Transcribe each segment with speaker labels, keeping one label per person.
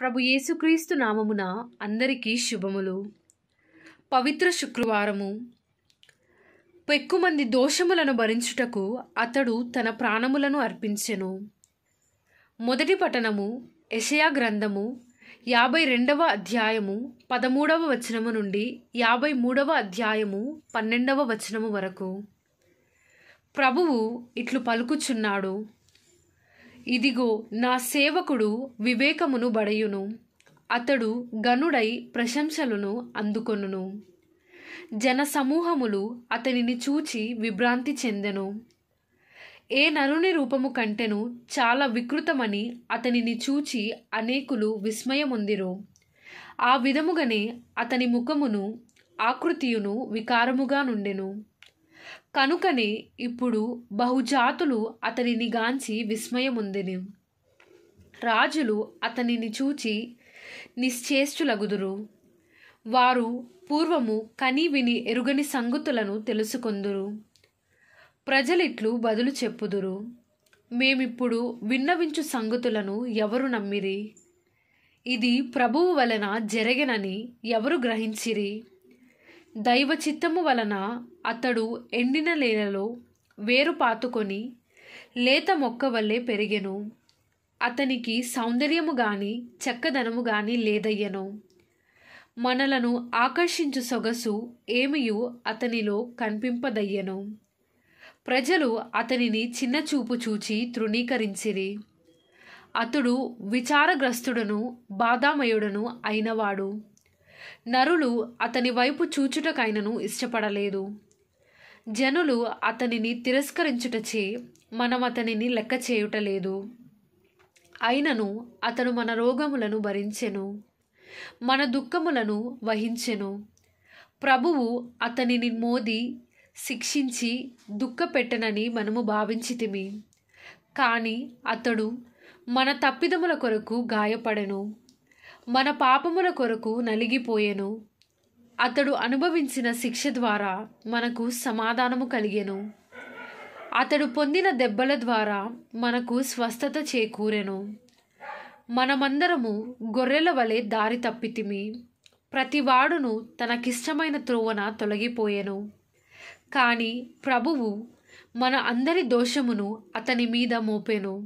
Speaker 1: ప్రభు యేసుక్రీస్తు నామమున అందరికీ శుభములు పవిత్ర శుక్రవారము పెక్కుమంది దోషములను భరించుటకు అతడు తన ప్రాణములను అర్పించెను మొదటి పఠనము యషయా గ్రంథము యాభై రెండవ అధ్యాయము పదమూడవ వచనము నుండి యాభై మూడవ అధ్యాయము పన్నెండవ వచనము వరకు ప్రభువు ఇట్లు పలుకుచున్నాడు ఇదిగో నా సేవకుడు వివేకమును బడయును అతడు గనుడై ప్రశంసలను అందుకొనును జనసమూహములు అతనిని చూచి విభ్రాంతి చెందెను ఏ నరుని రూపము కంటెను చాలా వికృతమని అతనిని చూచి అనేకులు విస్మయముందిరు ఆ విధముగానే అతని ముఖమును ఆకృతియును వికారముగా నుండెను కనుకనే ఇప్పుడు బహుజాతులు అతనిని గాంచి విస్మయముందిని రాజులు అతనిని చూచి నిశ్చేష్టులగుదురు వారు పూర్వము కనీ విని ఎరుగని సంగతులను తెలుసుకొందురు ప్రజలిట్లు బదులు చెప్పుదురు మేమిప్పుడు విన్నవించు సంగతులను ఎవరు నమ్మిరి ఇది ప్రభువు వలన జరగనని ఎవరు గ్రహించిరి దైవ చిత్తము వలన అతడు ఎండిన నేలలో వేరు పాతుకొని లేత మొక్క వల్లే పెరిగెను అతనికి సౌందర్యము గాని చక్కదనము గాని లేదయ్యను మనలను ఆకర్షించు సొగసు ఏమియు అతనిలో కనిపింపదయ్యను ప్రజలు అతనిని చిన్న చూపు చూచి తృణీకరించిరి అతడు విచారగ్రస్తుడను బాధామయుడను అయినవాడు నరులు అతని వైపు చూచుటకైనను ఇష్టపడలేదు జనులు అతనిని తిరస్కరించుటచే మనం అతనిని లెక్క చేయుటలేదు అయినను అతను మన రోగములను భరించెను మన దుఃఖములను వహించెను ప్రభువు అతనిని మోది శిక్షించి దుఃఖపెట్టనని మనము భావించితిమి కానీ అతడు మన తప్పిదముల కొరకు గాయపడెను మన పాపముల కొరకు నలిగిపోయెను అతడు అనుభవించిన శిక్ష ద్వారా మనకు సమాధానము కలిగెను అతడు పొందిన దెబ్బల ద్వారా మనకు స్వస్థత చేకూరెను మనమందరము గొర్రెల వలె దారి తప్పితిమి ప్రతి వాడును తనకిష్టమైన త్రోవన తొలగిపోయెను కానీ ప్రభువు మన అందరి దోషమును అతని మీద మోపెను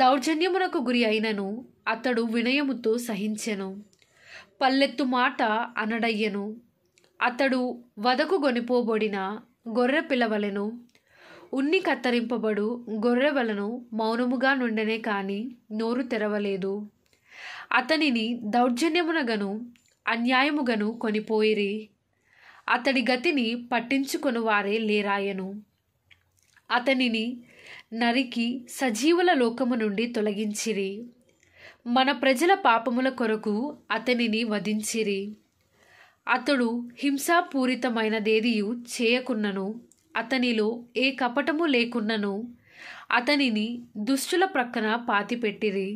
Speaker 1: దౌర్జన్యమునకు గురి అయినను అతడు వినయముతో సహించెను పల్లెత్తు మాట అనడయ్యను అతడు వదకు గొనిపోబడిన గొర్రె పిలవలను ఉన్ని కత్తరింపబడు గొర్రెవలను మౌనముగా నుండనే కాని నోరు తెరవలేదు అతనిని దౌర్జన్యమునగను అన్యాయముగను కొనిపోయిరి అతడి గతిని పట్టించుకొనువారే లేరాయను అతనిని నరికి సజీవుల లోకము నుండి తొలగించిరి మన ప్రజల పాపముల కొరకు అతనిని వధించిరి అతడు హింసాపూరితమైనదేదియు చేయకున్నను అతనిలో ఏ కపటము లేకున్నను అతనిని దుష్టుల ప్రక్కన పాతిపెట్టిరి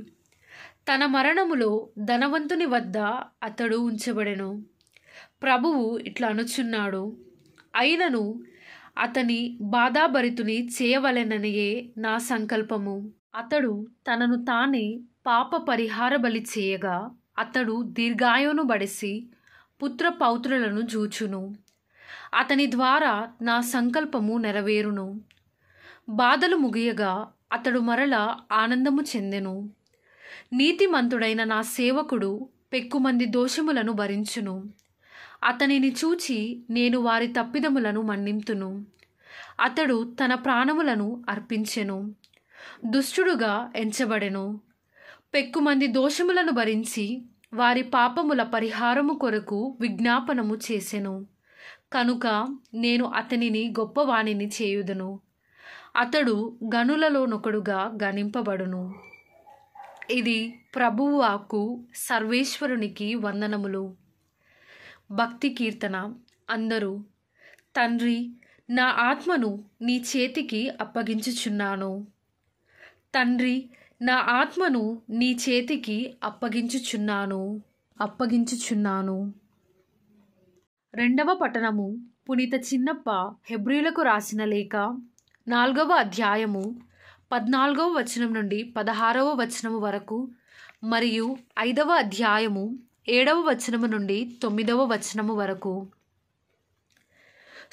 Speaker 1: తన మరణములో ధనవంతుని వద్ద అతడు ఉంచబడెను ప్రభువు ఇట్లా అనుచున్నాడు అయినను అతని బాధాభరితుని చేయవలెననియే నా సంకల్పము అతడు తనను తానే పాప పరిహార బలి చేయగా అతడు దీర్ఘాయును బడిసి పుత్ర పౌత్రులను జూచును అతని ద్వారా నా సంకల్పము నెరవేరును బాధలు ముగియగా అతడు మరల ఆనందము చెందెను నీతిమంతుడైన నా సేవకుడు పెక్కుమంది దోషములను భరించును అతనిని చూచి నేను వారి తప్పిదములను మన్నింతును అతడు తన ప్రాణములను అర్పించెను దుష్టుడుగా ఎంచబడెను పెక్కుమంది దోషములను భరించి వారి పాపముల పరిహారము కొరకు విజ్ఞాపనము చేసెను కనుక నేను అతనిని గొప్పవాణిని చేయుదును అతడు గనులలోనొకడుగా గణింపబడును ఇది ప్రభువాకు సర్వేశ్వరునికి వందనములు భక్తి కీర్తన అందరూ తండ్రి నా ఆత్మను నీ చేతికి అప్పగించుచున్నాను తండ్రి నా ఆత్మను నీ చేతికి అప్పగించుచున్నాను అప్పగించుచున్నాను రెండవ పట్టణము పునీత చిన్నప్ప హెబ్రిలకు రాసిన లేఖ నాలుగవ అధ్యాయము పద్నాలుగవ వచనం నుండి పదహారవ వచనము వరకు మరియు ఐదవ అధ్యాయము ఏడవ వచనము నుండి తొమ్మిదవ వచనము వరకు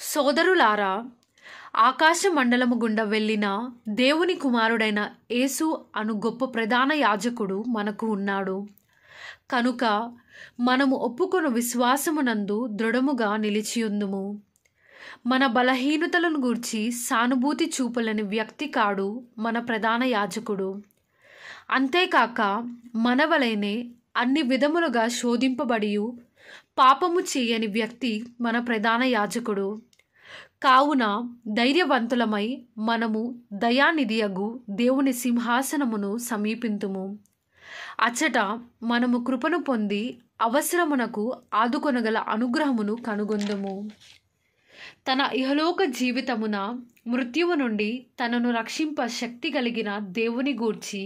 Speaker 1: సోదరులారా ఆకాశ మండలము గుండా వెళ్ళిన దేవుని కుమారుడైన యేసు అను గొప్ప ప్రధాన యాజకుడు మనకు ఉన్నాడు కనుక మనము ఒప్పుకొని విశ్వాసమునందు దృఢముగా నిలిచియుందుము మన బలహీనతలను గూర్చి సానుభూతి చూపలేని వ్యక్తి కాడు మన ప్రధాన యాజకుడు అంతేకాక మనవలైనే అన్ని విధములుగా శోధింపబడియు పాపము చేయని వ్యక్తి మన ప్రధాన యాజకుడు కావున ధైర్యవంతులమై మనము దయానిధియగు దేవుని సింహాసనమును సమీపింతుము అచ్చట మనము కృపను పొంది అవసరమునకు ఆదుకొనగల అనుగ్రహమును కనుగొందుము తన ఇహలోక జీవితమున మృత్యువు నుండి తనను రక్షింప శక్తి కలిగిన దేవుని గూర్చి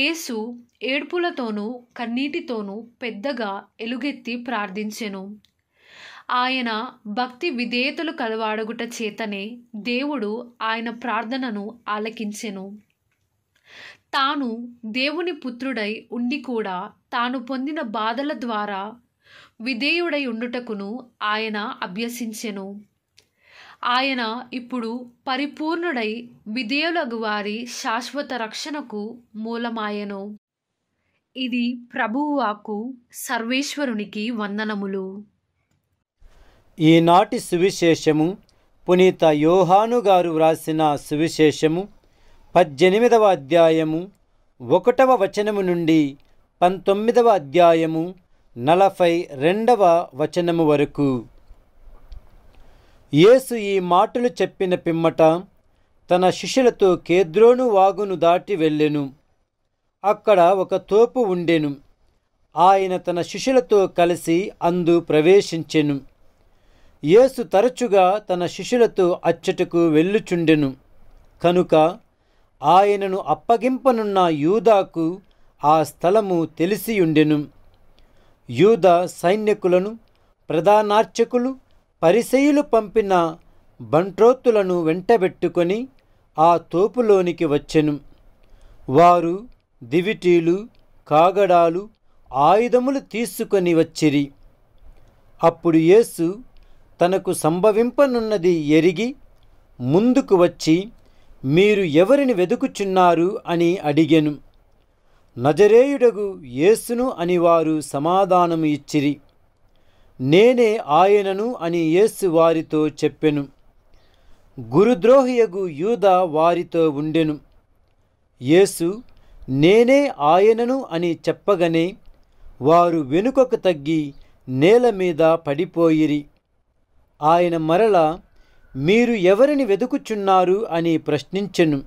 Speaker 1: యేసు ఏడ్పులతోనూ కన్నీటితోనూ పెద్దగా ఎలుగెత్తి ప్రార్థించెను ఆయన భక్తి విధేయతలు కలవాడుగుట చేతనే దేవుడు ఆయన ప్రార్థనను ఆలకించెను తాను దేవుని పుత్రుడై ఉండి కూడా తాను పొందిన బాధల ద్వారా విధేయుడై ఉండుటకును ఆయన అభ్యసించెను ఆయన ఇప్పుడు పరిపూర్ణుడై విధేయులగు వారి శాశ్వత రక్షణకు మూలమాయను ఇది ప్రభువాకు సర్వేశ్వరునికి వందనములు
Speaker 2: ఈనాటి సువిశేషము పునీత యోహాను గారు వ్రాసిన సువిశేషము పద్దెనిమిదవ అధ్యాయము ఒకటవ వచనము నుండి పంతొమ్మిదవ అధ్యాయము నలభై రెండవ వచనము వరకు యేసు ఈ మాటలు చెప్పిన పిమ్మట తన శిష్యులతో కేద్రోను వాగును దాటి వెళ్ళెను అక్కడ ఒక తోపు ఉండెను ఆయన తన శిష్యులతో కలిసి అందు ప్రవేశించెను యేసు తరచుగా తన శిష్యులతో అచ్చటకు వెళ్ళుచుండెను కనుక ఆయనను అప్పగింపనున్న యూదాకు ఆ స్థలము తెలిసియుండెను యూద సైన్యకులను ప్రధానార్చకులు పరిసయులు పంపిన బంట్రోత్తులను వెంటబెట్టుకొని ఆ తోపులోనికి వచ్చెను వారు దివిటీలు కాగడాలు ఆయుధములు తీసుకొని వచ్చిరి అప్పుడు యేసు తనకు సంభవింపనున్నది ఎరిగి ముందుకు వచ్చి మీరు ఎవరిని వెదుకుచున్నారు అని అడిగెను నజరేయుడగు యేసును అని వారు సమాధానము ఇచ్చిరి నేనే ఆయనను అని యేసు వారితో చెప్పెను గురుద్రోహియగు యూద వారితో ఉండెను యేసు నేనే ఆయనను అని చెప్పగనే వారు వెనుకకు తగ్గి నేల మీద పడిపోయిరి ఆయన మరల మీరు ఎవరిని వెతుకుచున్నారు అని ప్రశ్నించెను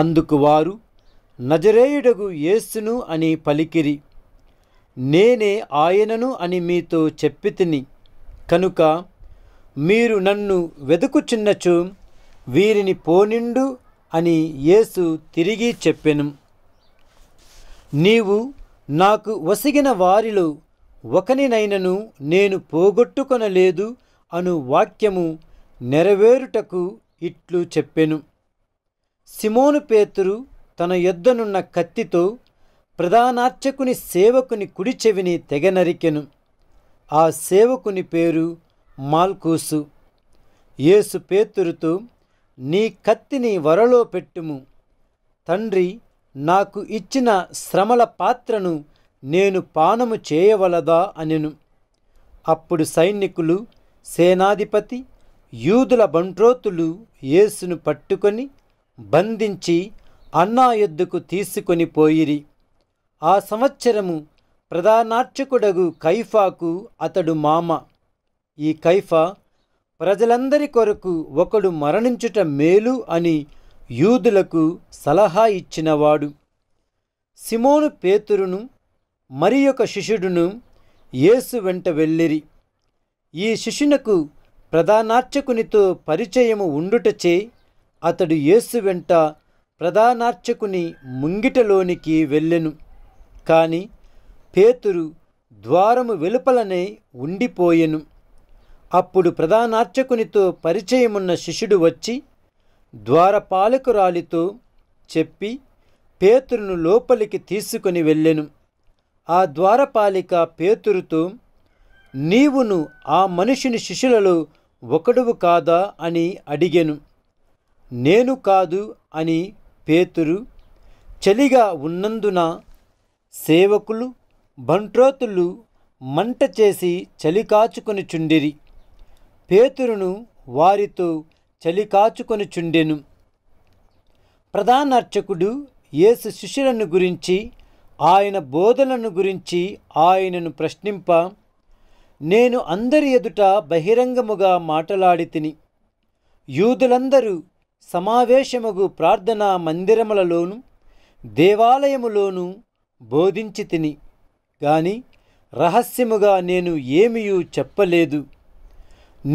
Speaker 2: అందుకు వారు నజరేయుడగు యేసును అని పలికిరి నేనే ఆయనను అని మీతో చెప్పితిని కనుక మీరు నన్ను వెతుకుచున్నచు వీరిని పోనిండు అని యేసు తిరిగి చెప్పెను నీవు నాకు వసిగిన వారిలో ఒకనినైనను నేను పోగొట్టుకొనలేదు అను వాక్యము నెరవేరుటకు ఇట్లు చెప్పెను సిమోను పేతురు తన యొద్దనున్న కత్తితో ప్రధానార్చకుని సేవకుని కుడి చెవిని తెగనరికెను ఆ సేవకుని పేరు మాల్కూసు యేసు పేతురుతో నీ కత్తిని వరలో పెట్టుము తండ్రి నాకు ఇచ్చిన శ్రమల పాత్రను నేను పానము చేయవలదా అనెను అప్పుడు సైనికులు సేనాధిపతి యూదుల బంట్రోతులు యేసును పట్టుకొని బంధించి అన్నా ఎద్దుకు తీసుకొని పోయిరి ఆ సంవత్సరము ప్రధానార్చకుడగు కైఫాకు అతడు మామ ఈ కైఫా ప్రజలందరి కొరకు ఒకడు మరణించుట మేలు అని యూదులకు సలహా ఇచ్చినవాడు సిమోను పేతురును మరి ఒక శిష్యుడును యేసు వెంట వెళ్ళిరి ఈ శిష్యునకు ప్రధానార్చకునితో పరిచయము ఉండుటచే అతడు యేసు వెంట ప్రధానార్చకుని ముంగిటలోనికి వెళ్ళెను కానీ పేతురు ద్వారము వెలుపలనే ఉండిపోయెను అప్పుడు ప్రధానార్చకునితో పరిచయమున్న శిష్యుడు వచ్చి ద్వారపాలకురాలితో చెప్పి పేతురును లోపలికి తీసుకుని వెళ్ళెను ఆ ద్వారపాలిక పేతురుతో నీవును ఆ మనిషిని శిష్యులలో ఒకడువు కాదా అని అడిగెను నేను కాదు అని పేతురు చలిగా ఉన్నందున సేవకులు బంట్రోతులు మంట చేసి చలికాచుకొని చుండిరి పేతురును వారితో చలికాచుకొని చుండెను ప్రధానార్చకుడు యేసు శిష్యులను గురించి ఆయన బోధలను గురించి ఆయనను ప్రశ్నింప నేను అందరి ఎదుట బహిరంగముగా మాటలాడి తిని యూదులందరూ సమావేశముగు ప్రార్థనా మందిరములలోను దేవాలయములోను బోధించి తిని గాని రహస్యముగా నేను ఏమియూ చెప్పలేదు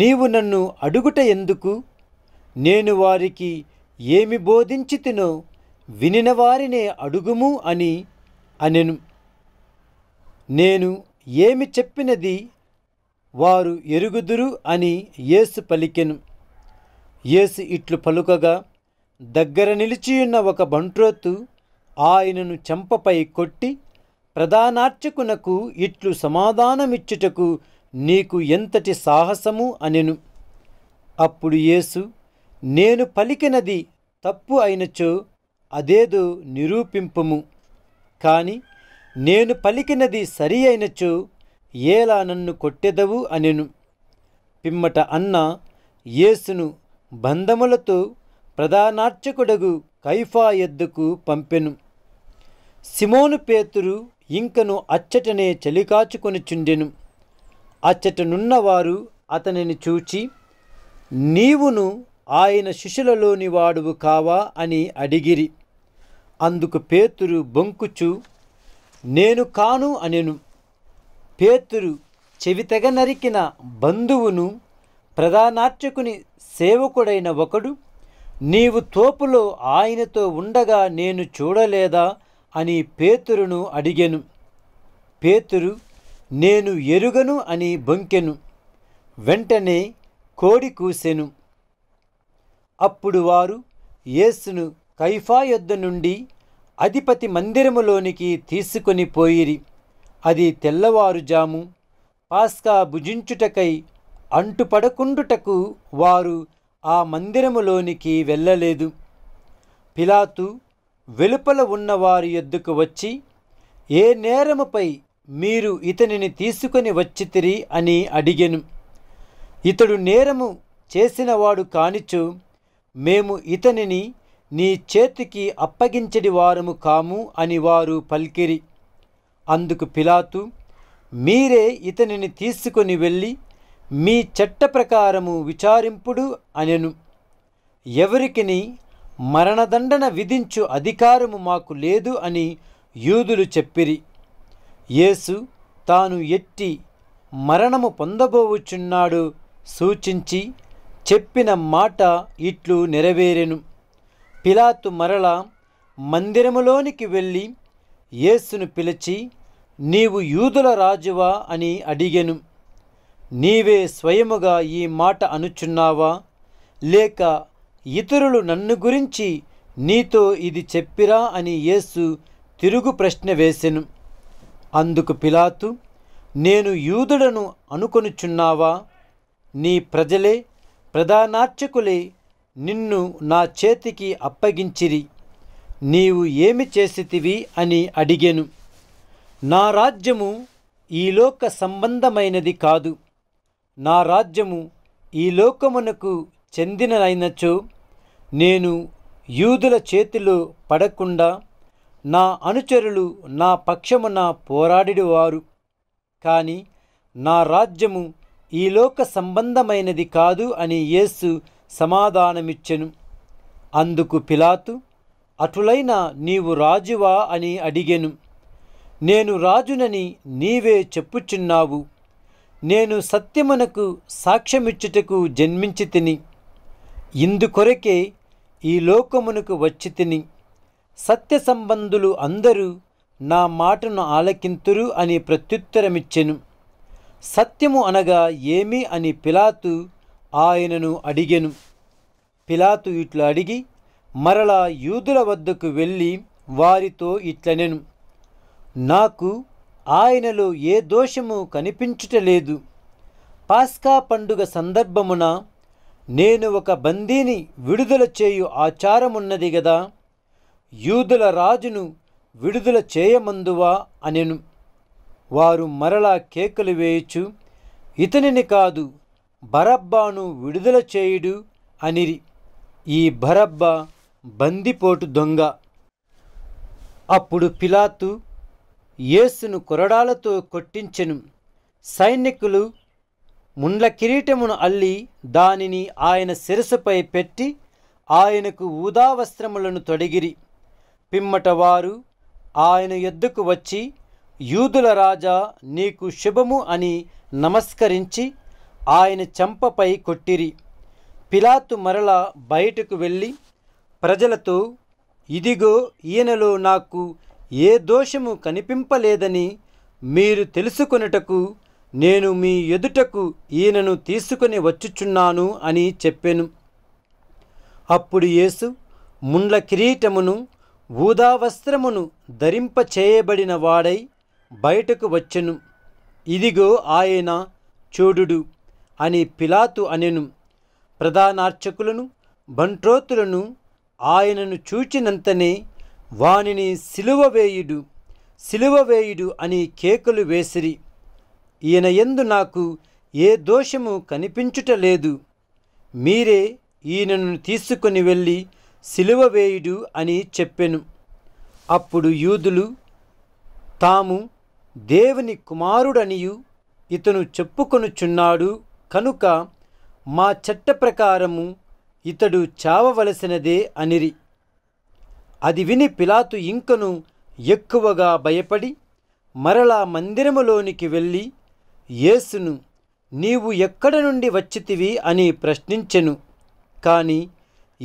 Speaker 2: నీవు నన్ను అడుగుట ఎందుకు నేను వారికి ఏమి బోధించి తినో వినిన వారినే అడుగుము అని అనెను నేను ఏమి చెప్పినది వారు ఎరుగుదురు అని యేసు పలికెను యేసు ఇట్లు పలుకగా దగ్గర నిలిచియున్న ఒక బంట్రోత్తు ఆయనను చెంపపై కొట్టి ప్రధానార్చకునకు ఇట్లు సమాధానమిచ్చుటకు నీకు ఎంతటి సాహసము అనెను అప్పుడు యేసు నేను పలికినది తప్పు అయినచో అదేదో నిరూపింపము కాని నేను పలికినది సరి అయినచో ఏలా నన్ను కొట్టెదవు అనెను పిమ్మట అన్న యేసును బంధములతో ప్రధానార్చకుడగు కైఫా ఎద్దుకు పంపెను సిమోను పేతురు ఇంకను అచ్చటనే చలికాచుకొని చుండెను అచ్చటనున్నవారు అతనిని చూచి నీవును ఆయన శిష్యులలోని వాడువు కావా అని అడిగిరి అందుకు పేతురు బొంకుచు నేను కాను అనెను పేతురు చెవితెగ నరికిన బంధువును ప్రధానార్చకుని సేవకుడైన ఒకడు నీవు తోపులో ఆయనతో ఉండగా నేను చూడలేదా అని పేతురును అడిగెను పేతురు నేను ఎరుగను అని బొంకెను వెంటనే కోడి కూసెను అప్పుడు వారు యేసును కైఫా యొద్ద నుండి అధిపతి మందిరములోనికి తీసుకొని పోయిరి అది తెల్లవారుజాము పాస్కా భుజించుటకై అంటుపడకుండుటకు వారు ఆ మందిరములోనికి వెళ్ళలేదు పిలాతు వెలుపల ఉన్నవారి ఎద్దుకు వచ్చి ఏ నేరముపై మీరు ఇతనిని తీసుకొని వచ్చితిరి అని అడిగెను ఇతడు నేరము చేసినవాడు కానిచు మేము ఇతనిని నీ చేతికి అప్పగించడి వారము కాము అని వారు పల్కిరి అందుకు పిలాతు మీరే ఇతనిని తీసుకొని వెళ్ళి మీ చట్ట ప్రకారము విచారింపుడు అనెను ఎవరికిని మరణదండన విధించు అధికారము మాకు లేదు అని యూదులు చెప్పిరి యేసు తాను ఎట్టి మరణము పొందబోవుచున్నాడు సూచించి చెప్పిన మాట ఇట్లు నెరవేరెను పిలాతు మరల మందిరములోనికి వెళ్ళి యేసును పిలిచి నీవు యూదుల రాజువా అని అడిగెను నీవే స్వయముగా ఈ మాట అనుచున్నావా లేక ఇతరులు నన్ను గురించి నీతో ఇది చెప్పిరా అని యేసు తిరుగు ప్రశ్న వేసెను అందుకు పిలాతు నేను యూదుడను అనుకొనుచున్నావా నీ ప్రజలే ప్రధానార్చకులే నిన్ను నా చేతికి అప్పగించిరి నీవు ఏమి చేసితివి అని అడిగెను నా రాజ్యము ఈ లోక సంబంధమైనది కాదు నా రాజ్యము ఈ లోకమునకు చెందినదైనచో నేను యూదుల చేతిలో పడకుండా నా అనుచరులు నా పక్షమున పోరాడివారు కానీ నా రాజ్యము ఈ లోక సంబంధమైనది కాదు అని యేసు సమాధానమిచ్చెను అందుకు పిలాతు అటులైన నీవు రాజువా అని అడిగెను నేను రాజునని నీవే చెప్పుచున్నావు నేను సత్యమునకు సాక్ష్యమిచ్చుటకు జన్మించి తిని ఇందుకొరకే ఈ లోకమునకు వచ్చి తిని సత్య సంబంధులు అందరూ నా మాటను ఆలకింతురు అని ప్రత్యుత్తరమిచ్చెను సత్యము అనగా ఏమి అని పిలాతు ఆయనను అడిగెను పిలాతు ఇట్లు అడిగి మరలా యూదుల వద్దకు వెళ్ళి వారితో ఇట్లనెను నాకు ఆయనలో ఏ దోషము కనిపించుటలేదు పాస్కా పండుగ సందర్భమున నేను ఒక బందీని విడుదల చేయు ఆచారమున్నది గదా యూదుల రాజును విడుదల చేయమందువా అనెను వారు మరలా కేకలు వేయచు ఇతనిని కాదు బరబ్బాను విడుదల చేయుడు అనిరి ఈ బరబ్బ బందిపోటు దొంగ అప్పుడు పిలాతు యేసును కొరడాలతో కొట్టించెను సైనికులు ముండ్ల కిరీటమును అల్లి దానిని ఆయన శిరసుపై పెట్టి ఆయనకు ఊదావస్త్రములను తొడిగిరి పిమ్మట వారు ఆయన ఎద్దుకు వచ్చి యూదుల రాజా నీకు శుభము అని నమస్కరించి ఆయన చెంపపై కొట్టిరి పిలాతు మరల బయటకు వెళ్ళి ప్రజలతో ఇదిగో ఈయనలో నాకు ఏ దోషము కనిపింపలేదని మీరు తెలుసుకొనుటకు నేను మీ ఎదుటకు ఈయనను తీసుకుని వచ్చుచున్నాను అని చెప్పాను అప్పుడు యేసు ముండ్ల కిరీటమును ఊదా వస్త్రమును ధరింపచేయబడిన వాడై బయటకు వచ్చెను ఇదిగో ఆయన చూడుడు అని పిలాతు అనెను ప్రధానార్చకులను బంట్రోతులను ఆయనను చూచినంతనే వానిని సిలువ వేయుడు సిలువ వేయుడు అని కేకులు వేసిరి ఈయన ఎందు నాకు ఏ దోషము కనిపించుట లేదు మీరే ఈయనను తీసుకొని వెళ్ళి సిలువ వేయుడు అని చెప్పెను అప్పుడు యూదులు తాము దేవుని కుమారుడనియు ఇతను చెప్పుకొనుచున్నాడు కనుక మా చట్ట ప్రకారము ఇతడు చావవలసినదే అనిరి అది విని పిలాతు ఇంకను ఎక్కువగా భయపడి మరలా మందిరములోనికి వెళ్ళి యేసును నీవు ఎక్కడ నుండి వచ్చితివి అని ప్రశ్నించెను కానీ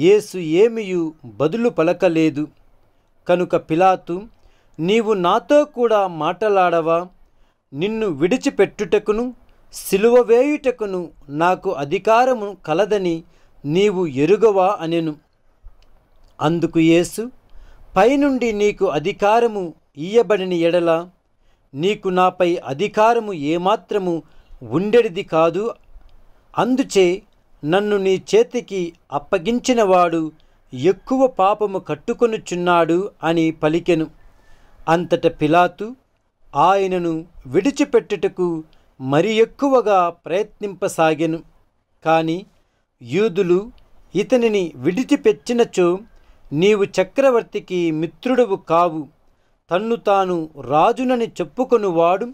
Speaker 2: యేసు ఏమియు బదులు పలకలేదు కనుక పిలాతు నీవు నాతో కూడా మాటలాడవా నిన్ను విడిచిపెట్టుటకును సిలువ వేయుటకును నాకు అధికారము కలదని నీవు ఎరుగవా అనెను అందుకు యేసు పైనుండి నీకు అధికారము ఇయ్యబడిన ఎడల నీకు నాపై అధికారము ఏమాత్రము ఉండేది కాదు అందుచే నన్ను నీ చేతికి అప్పగించినవాడు ఎక్కువ పాపము కట్టుకొనుచున్నాడు అని పలికెను అంతట పిలాతు ఆయనను విడిచిపెట్టుటకు మరి ఎక్కువగా ప్రయత్నింపసాగెను కానీ యూదులు ఇతనిని విడిచిపెచ్చినచో నీవు చక్రవర్తికి మిత్రుడవు కావు తన్ను తాను రాజునని చెప్పుకొనువాడు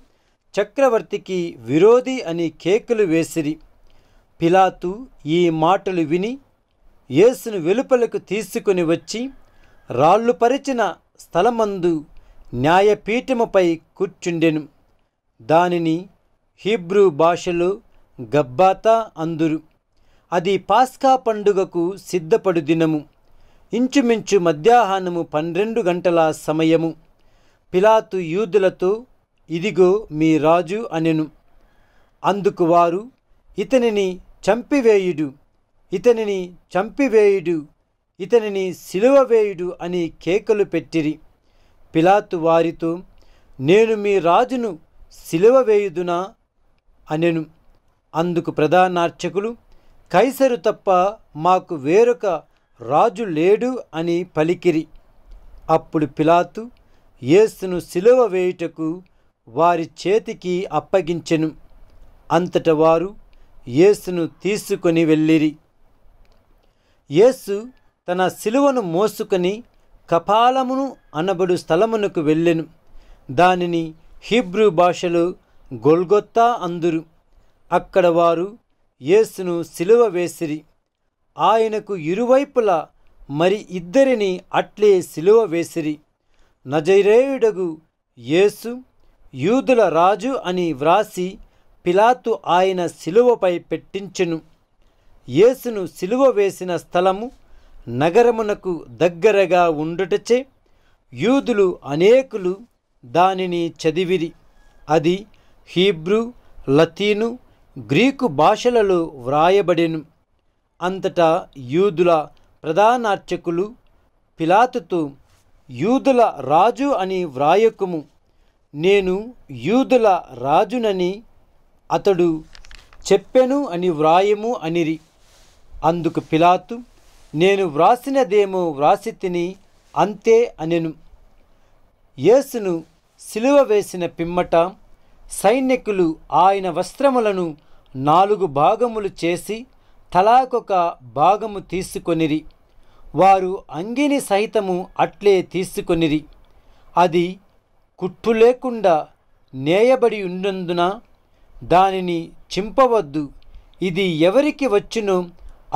Speaker 2: చక్రవర్తికి విరోధి అని కేకలు వేసిరి పిలాతు ఈ మాటలు విని యేసును వెలుపలకు తీసుకుని వచ్చి రాళ్ళు పరిచిన స్థలమందు న్యాయపీఠముపై కూర్చుండెను దానిని హీబ్రూ భాషలో గబ్బాతా అందురు అది పాస్కా పండుగకు సిద్ధపడు దినము ఇంచుమించు మధ్యాహ్నము పన్నెండు గంటల సమయము పిలాతు యూదులతో ఇదిగో మీ రాజు అనెను అందుకు వారు ఇతనిని చంపివేయుడు ఇతనిని చంపివేయుడు ఇతనిని సిలువవేయుడు వేయుడు అని కేకలు పెట్టిరి పిలాతు వారితో నేను మీ రాజును సిలువవేయుదునా అనెను అందుకు ప్రధానార్చకులు కైసరు తప్ప మాకు వేరొక రాజు లేడు అని పలికిరి అప్పుడు పిలాతు యేసును సిలువ వేయుటకు వారి చేతికి అప్పగించెను అంతట వారు యేసును తీసుకొని వెళ్ళిరి యేసు తన సిలువను మోసుకొని కపాలమును అనబడు స్థలమునకు వెళ్ళెను దానిని హీబ్రూ భాషలో గొల్గొత్తా అందురు అక్కడ వారు యేసును సిలువ వేసిరి ఆయనకు ఇరువైపులా మరి ఇద్దరిని అట్లే సిలువ వేసిరి నజరేయుడగు యేసు యూదుల రాజు అని వ్రాసి పిలాతు ఆయన శిలువపై పెట్టించెను యేసును శిలువ వేసిన స్థలము నగరమునకు దగ్గరగా ఉండుటచే యూదులు అనేకులు దానిని చదివిరి అది హీబ్రూ లతీను గ్రీకు భాషలలో వ్రాయబడెను అంతటా యూదుల ప్రధానార్చకులు పిలాతుతో యూదుల రాజు అని వ్రాయకుము నేను యూదుల రాజునని అతడు చెప్పెను అని వ్రాయము అనిరి అందుకు పిలాతు నేను వ్రాసినదేమో వ్రాసి తిని అంతే అనెను యేసును సిలువ వేసిన పిమ్మట సైనికులు ఆయన వస్త్రములను నాలుగు భాగములు చేసి తలాకొక భాగము తీసుకొనిరి వారు అంగిని సహితము అట్లే తీసుకొనిరి అది కుట్టు లేకుండా నేయబడి ఉన్నందున దానిని చింపవద్దు ఇది ఎవరికి వచ్చినో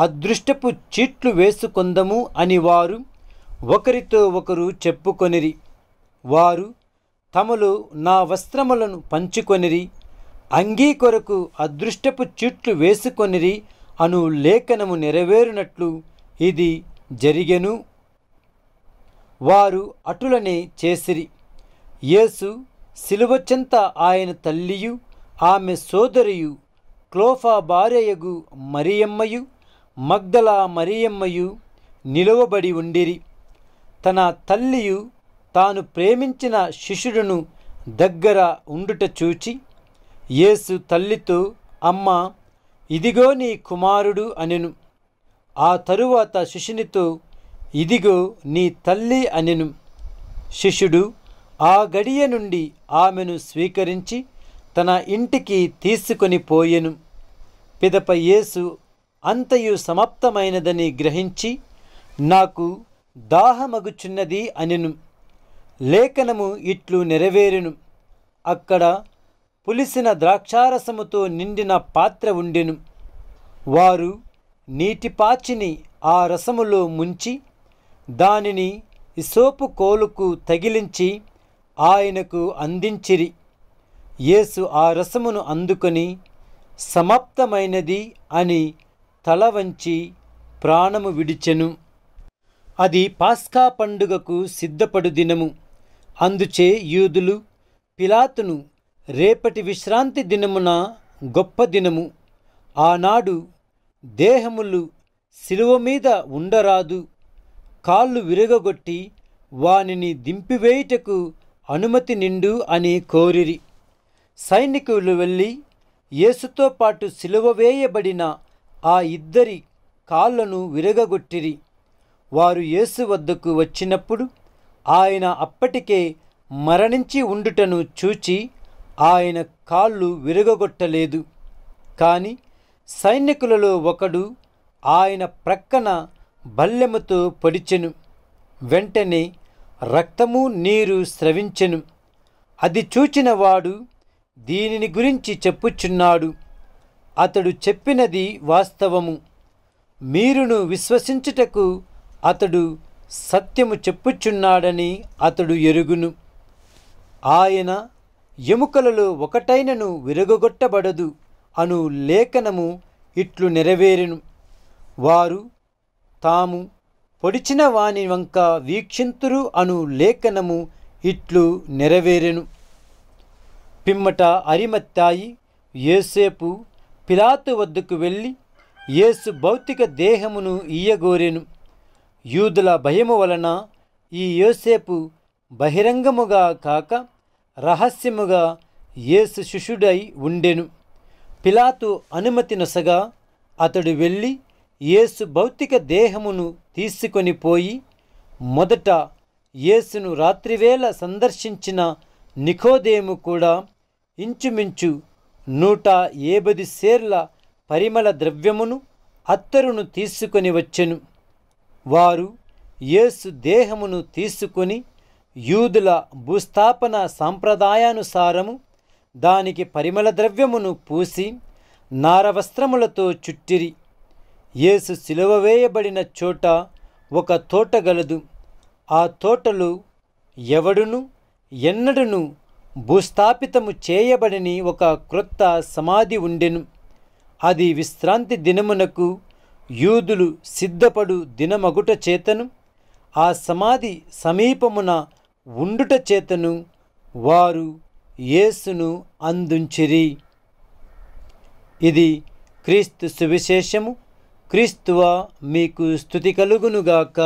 Speaker 2: అదృష్టపు చీట్లు వేసుకుందము అని వారు ఒకరితో ఒకరు చెప్పుకొనిరి వారు తమలో నా వస్త్రములను పంచుకొనిరి అంగీ కొరకు అదృష్టపు చీట్లు వేసుకొనిరి అను లేఖనము నెరవేరునట్లు ఇది జరిగెను వారు అటులనే చేసిరి యేసు సిలువచెంత ఆయన తల్లియు ఆమె సోదరియు క్లోఫా భార్యయగు మరియమ్మయు మగ్దల మరియమ్మయు నిలువబడి ఉండిరి తన తల్లియు తాను ప్రేమించిన శిష్యుడును దగ్గర ఉండుట చూచి యేసు తల్లితో అమ్మ ఇదిగో నీ కుమారుడు అనెను ఆ తరువాత శిష్యునితో ఇదిగో నీ తల్లి అనెను శిష్యుడు ఆ గడియ నుండి ఆమెను స్వీకరించి తన ఇంటికి తీసుకొని పోయెను పిదప యేసు అంతయు సమాప్తమైనదని గ్రహించి నాకు దాహమగుచున్నది అనెను లేఖనము ఇట్లు నెరవేరును అక్కడ పులిసిన ద్రాక్షారసముతో నిండిన పాత్ర ఉండెను వారు నీటిపాచిని ఆ రసములో ముంచి దానిని ఇసోపు కోలుకు తగిలించి ఆయనకు అందించిరి యేసు ఆ రసమును అందుకొని సమాప్తమైనది అని తల వంచి ప్రాణము విడిచెను అది పాస్కా పండుగకు సిద్ధపడు దినము అందుచే యూదులు పిలాతును రేపటి విశ్రాంతి దినమున గొప్ప దినము ఆనాడు దేహములు శిలువ మీద ఉండరాదు కాళ్ళు విరగొట్టి వానిని దింపివేయుటకు అనుమతి నిండు అని కోరిరి సైనికులు వెళ్ళి యేసుతో పాటు సిలువ వేయబడిన ఆ ఇద్దరి కాళ్ళను విరగగొట్టిరి వారు యేసు వద్దకు వచ్చినప్పుడు ఆయన అప్పటికే మరణించి ఉండుటను చూచి ఆయన కాళ్ళు విరగొట్టలేదు కానీ సైనికులలో ఒకడు ఆయన ప్రక్కన బల్లెముతో పొడిచెను వెంటనే రక్తము నీరు స్రవించెను అది చూచినవాడు దీనిని గురించి చెప్పుచున్నాడు అతడు చెప్పినది వాస్తవము మీరును విశ్వసించుటకు అతడు సత్యము చెప్పుచున్నాడని అతడు ఎరుగును ఆయన ఎముకలలో ఒకటైనను విరగొట్టబడదు అను లేఖనము ఇట్లు నెరవేరును వారు తాము పొడిచిన వాని వంక వీక్షింతురు అను లేఖనము ఇట్లు నెరవేరెను పిమ్మట అరిమత్తాయి ఏసేపు పిలాతు వద్దకు వెళ్ళి ఏసు భౌతిక దేహమును ఇయ్యగోరెను యూదుల భయము వలన ఈ యోసేపు బహిరంగముగా కాక రహస్యముగా ఏసు శిష్యుడై ఉండెను పిలాతు అనుమతినొసగా అతడు వెళ్ళి యేసు భౌతిక దేహమును తీసుకొని పోయి మొదట యేసును రాత్రివేళ సందర్శించిన నికోదేము కూడా ఇంచుమించు నూట ఏబది సేర్ల పరిమళ ద్రవ్యమును అత్తరును తీసుకొని వచ్చెను వారు యేసు దేహమును తీసుకొని యూదుల భూస్థాపన సాంప్రదాయానుసారము దానికి పరిమళ ద్రవ్యమును పూసి నారవస్త్రములతో చుట్టిరి యేసు సిలువ వేయబడిన చోట ఒక తోట గలదు ఆ తోటలు ఎవడును ఎన్నడును భూస్థాపితము చేయబడిని ఒక క్రొత్త సమాధి ఉండెను అది విశ్రాంతి దినమునకు యూదులు సిద్ధపడు దినమగుట చేతను ఆ సమాధి సమీపమున ఉండుట చేతను వారు యేసును అందించిరి ఇది క్రీస్తు సువిశేషము క్రీస్తువ మీకు స్థుతి కలుగునుగాక